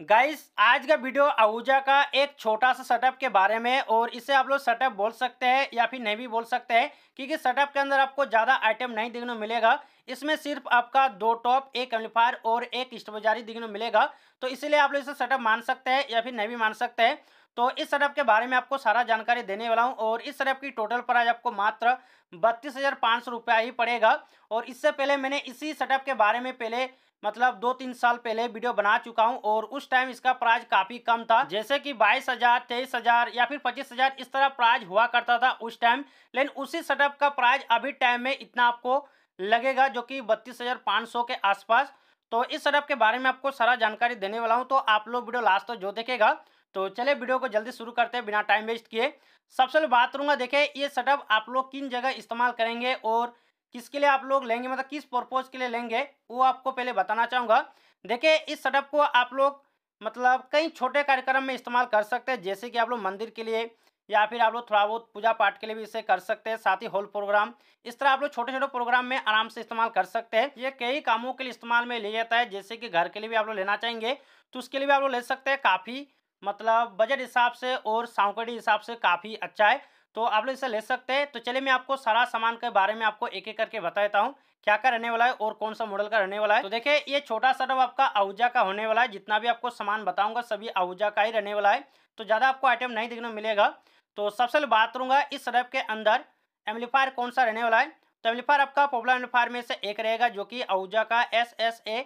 guys आज का video Ahuja का एक छोटा सा सेटअप के बारे में और इसे आप लोग सेटअप बोल सकते हैं या फिर नहीं भी बोल सकते हैं क्योंकि सेटअप के अंदर आपको ज़्यादा आइटम नहीं देखने मिलेगा इसमें सिर्फ आपका दो टॉप एक एम्पलीफायर और एक स्टोबजारी देखने मिलेगा तो इसीलिए आप लोग इसे सेटअप मान सकते हैं या फिर नहीं भी मान सकते हैं तो इस सेटअप के बारे में आपको सारा जानकारी देने वाला हूँ और इस सेटअप की टोटल प्राइस आपको मात्र बत्तीस हज़ार पाँच सौ रुपया ही पड़ेगा और इससे पहले मैंने इसी सेटअप के बारे में पहले मतलब दो तीन साल पहले वीडियो बना चुका हूं और उस टाइम इसका प्राइस काफी कम था जैसे कि बाईस हजार तेईस हजार या फिर पच्चीस हजार इस तरह प्राइस हुआ करता था उस टाइम लेकिन उसी सेटअप का प्राइस अभी टाइम में इतना आपको लगेगा जो कि बत्तीस हजार पाँच सौ के आसपास तो इस सेटअप के बारे में आपको सारा जानकारी देने वाला हूँ तो आप लोग वीडियो लास्ट तक तो जो देखेगा तो चले वीडियो को जल्दी शुरू करते हैं बिना टाइम वेस्ट किए सबसे पहले बात करूंगा देखे ये सेटअप आप लोग किन जगह इस्तेमाल करेंगे और किसके लिए आप लोग लेंगे मतलब किस पर्पोज के लिए लेंगे वो आपको पहले बताना चाहूँगा देखिए इस सेटअप को आप लोग मतलब कई छोटे कार्यक्रम में इस्तेमाल कर सकते हैं जैसे कि आप लोग मंदिर के लिए या फिर आप लोग थोड़ा बहुत पूजा पाठ के लिए भी इसे कर सकते हैं साथ ही होल प्रोग्राम इस तरह आप लोग छोटे छोटे प्रोग्राम में आराम से इस्तेमाल कर सकते हैं ये कई कामों के लिए इस्तेमाल में लिया जाता है जैसे कि घर के लिए भी आप लोग लेना चाहेंगे तो उसके लिए भी आप लोग ले सकते हैं काफ़ी मतलब बजट हिसाब से और सांकड़ी हिसाब से काफ़ी अच्छा है तो आप लोग इसे ले सकते हैं तो चलिए मैं आपको सारा सामान के बारे में आपको एक एक करके बता देता हूँ क्या का रहने वाला है और कौन सा मॉडल का रहने वाला है तो देखिए ये छोटा सेटअप आपका आहूजा का होने वाला है जितना भी आपको सामान बताऊंगा सभी आहूजा का ही रहने वाला है तो ज़्यादा आपको आइटम नहीं देखने मिलेगा तो सबसे पहले बात करूँगा इस सेटअप के अंदर एम्लीफायर कौन सा रहने वाला है तो एम्लीफायर आपका पॉपुलर एम्लीफायर में से एक रहेगा जो कि आहूजा का S S A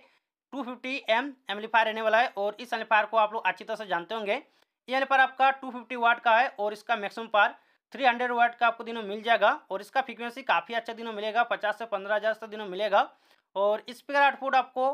two fifty M amplifier रहने वाला है और इस एम्लीफायर को आप लोग अच्छी तरह से जानते होंगे ये एम्लीफायर आपका टू फिफ्टी वाट का है और इसका maximum power three hundred watt का आपको दिनों मिल जाएगा और इसका फ्रिक्वेंसी काफ़ी अच्छा दिनों मिलेगा पचास से पंद्रह हज़ार तक दिनों मिलेगा और स्पीकर आउटपुट आपको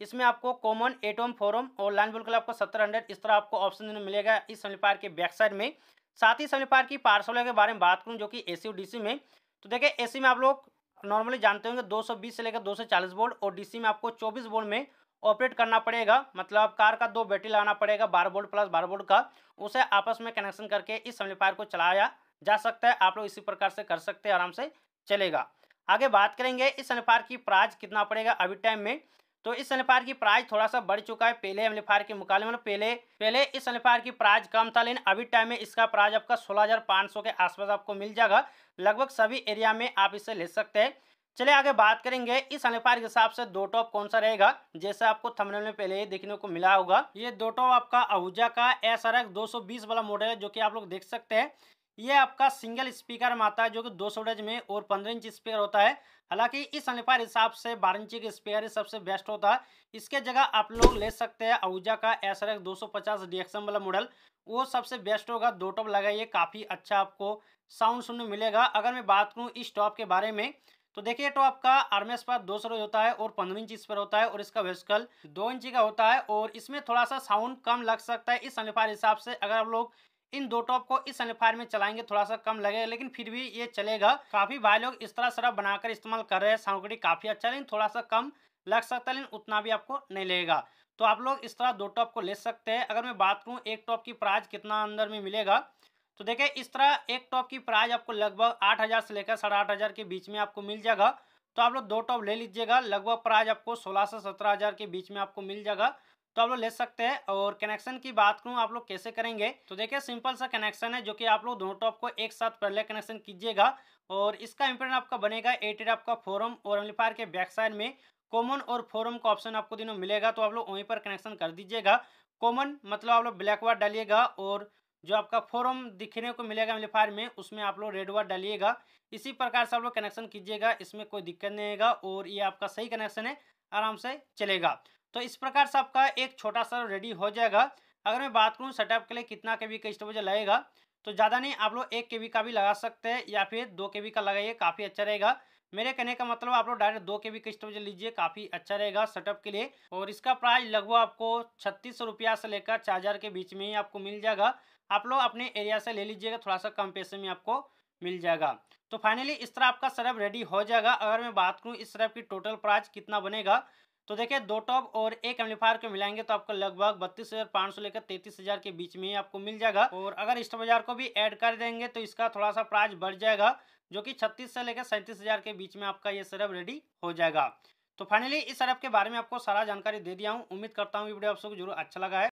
इसमें आपको कॉमन एटोम फोरम और लाइन बिल्कुल आपको सत्तर हंड्रेड इस तरह आपको ऑप्शन दिनों मिलेगा इस समिपार के बैक साइड में साथ ही समिपार की पार्सल के बारे में बात करूँ जो कि ए सी और डी में तो देखिए ए में आप लोग नॉर्मली जानते होंगे बीस से लेकर चालीस बोल्ट और सी में आपको चौबीस बोल्ट में ऑपरेट करना पड़ेगा मतलब कार का दो बैटरी लगाना पड़ेगा बारह बोल्ट प्लस बारह बोल्ट का उसे आपस में कनेक्शन करके इस समिपार को चलाया जा सकता है आप लोग इसी प्रकार से कर सकते हैं आराम से चलेगा आगे बात करेंगे इस अनुपार की प्राइज कितना पड़ेगा अभी टाइम में तो इस अनुपार की प्राइस थोड़ा सा बढ़ चुका है पहले अनुपार के मुकाबले में मतलब पहले पहले इस अनुपार की प्राइस कम था लेकिन अभी टाइम में इसका प्राइज आपका सोलह के आसपास आपको मिल जाएगा लगभग सभी एरिया में आप इसे ले सकते हैं चले आगे बात करेंगे इस अनुपार के हिसाब से दो टॉप कौन सा रहेगा जैसे आपको थंबनेल में पहले ही देखने को मिला होगा ये दो टॉप आपका अहूजा का एस वाला मॉडल है जो कि आप लोग देख सकते हैं ये आपका सिंगल स्पीकर में आता है जो कि दो सौ में और 15 इंच स्पीकर होता है हालांकि इस अनफायर हिसाब से बारह इंची का स्पीकर सबसे बेस्ट होता है इसके जगह आप लोग ले सकते हैं आउजा का एस आर एक्स दो सौ वाला मॉडल वो सबसे बेस्ट होगा दो टॉप लगाइए काफ़ी अच्छा आपको साउंड सुनने मिलेगा अगर मैं बात करूँ इस टॉप के बारे में तो देखिए तो आपका आर्मेस पर दो सौ होता है और पंद्रह इंच इस पर होता है और इसका वेस्कल दो इंची का होता है और इसमें थोड़ा सा साउंड कम लग सकता है इस अनफायर हिसाब से अगर आप लोग इन दो टॉप को इस सनफायर में चलाएंगे थोड़ा सा कम लगेगा लेकिन फिर भी ये चलेगा काफी भाई लोग इस तरह सरफ बनाकर इस्तेमाल कर रहे हैं सामग्री काफी अच्छा लेकिन थोड़ा सा कम लग सकता है लेकिन उतना भी आपको नहीं लगेगा तो आप लोग इस तरह दो टॉप को ले सकते हैं अगर मैं बात करूँ एक टॉप की प्राइज कितना अंदर में मिलेगा तो देखिये इस तरह एक टॉप की प्राइज आपको लगभग आठ हज़ार से लेकर साढ़े आठ हज़ार के बीच में आपको मिल जाएगा तो आप लोग दो टॉप ले लीजिएगा लगभग प्राइज आपको सोलह से सत्रह हज़ार के बीच में आपको मिल जाएगा तो आप लोग ले सकते हैं और कनेक्शन की बात करूं आप लोग कैसे करेंगे तो देखिए सिंपल सा कनेक्शन है जो कि आप लोग दोनों टॉप को एक साथ पहले कनेक्शन कीजिएगा और इसका इम्पोर्टेंट आपका बनेगा एटेड आपका फोरम और एम्पलीफायर के बैक साइड में कॉमन और फोरम का ऑप्शन आपको दिनों मिलेगा तो आप लोग वहीं पर कनेक्शन कर दीजिएगा कॉमन मतलब आप लोग ब्लैक वार्ड डालिएगा और जो आपका फोरम दिखने को मिलेगा एम्पलीफायर में उसमें आप लोग रेड वार्ड डालिएगा इसी प्रकार से आप लोग कनेक्शन कीजिएगा इसमें कोई दिक्कत नहीं आएगा और ये आपका सही कनेक्शन है आराम से चलेगा तो इस प्रकार से आपका एक छोटा सा रेडी हो जाएगा अगर मैं बात करूँ सेटअप के लिए कितना के का स्टोरेज लगेगा तो ज़्यादा नहीं आप लोग एक के का भी लगा सकते हैं या फिर दो के का लगाइए काफ़ी अच्छा रहेगा मेरे कहने का मतलब आप लोग डायरेक्ट दो के बी का स्टोरेज लीजिए काफ़ी अच्छा रहेगा सेटअप के लिए और इसका प्राइस लगभग आपको छत्तीस रुपया से लेकर चार हजार के बीच में ही आपको मिल जाएगा आप लोग अपने एरिया से ले लीजिएगा थोड़ा सा कम पैसे में आपको मिल जाएगा तो फाइनली इस तरह आपका सेटअप रेडी हो जाएगा अगर मैं बात करूँ इस सरप की टोटल प्राइस कितना बनेगा तो देखिए दो टॉप और एक एम्पलीफायर को मिलाएंगे तो आपको लगभग बत्तीस हजार पांच सौ लेकर तैतीस हजार के बीच में ही आपको मिल जाएगा और अगर बाजार को भी ऐड कर देंगे तो इसका थोड़ा सा प्राइस बढ़ जाएगा जो कि छत्तीस से लेकर सैंतीस हजार के बीच में आपका ये सरब रेडी हो जाएगा तो फाइनली इस सरब के बारे में आपको सारा जानकारी दे दिया हूँ उम्मीद करता हूँ वीडियो आप सबको जरूर अच्छा लगा है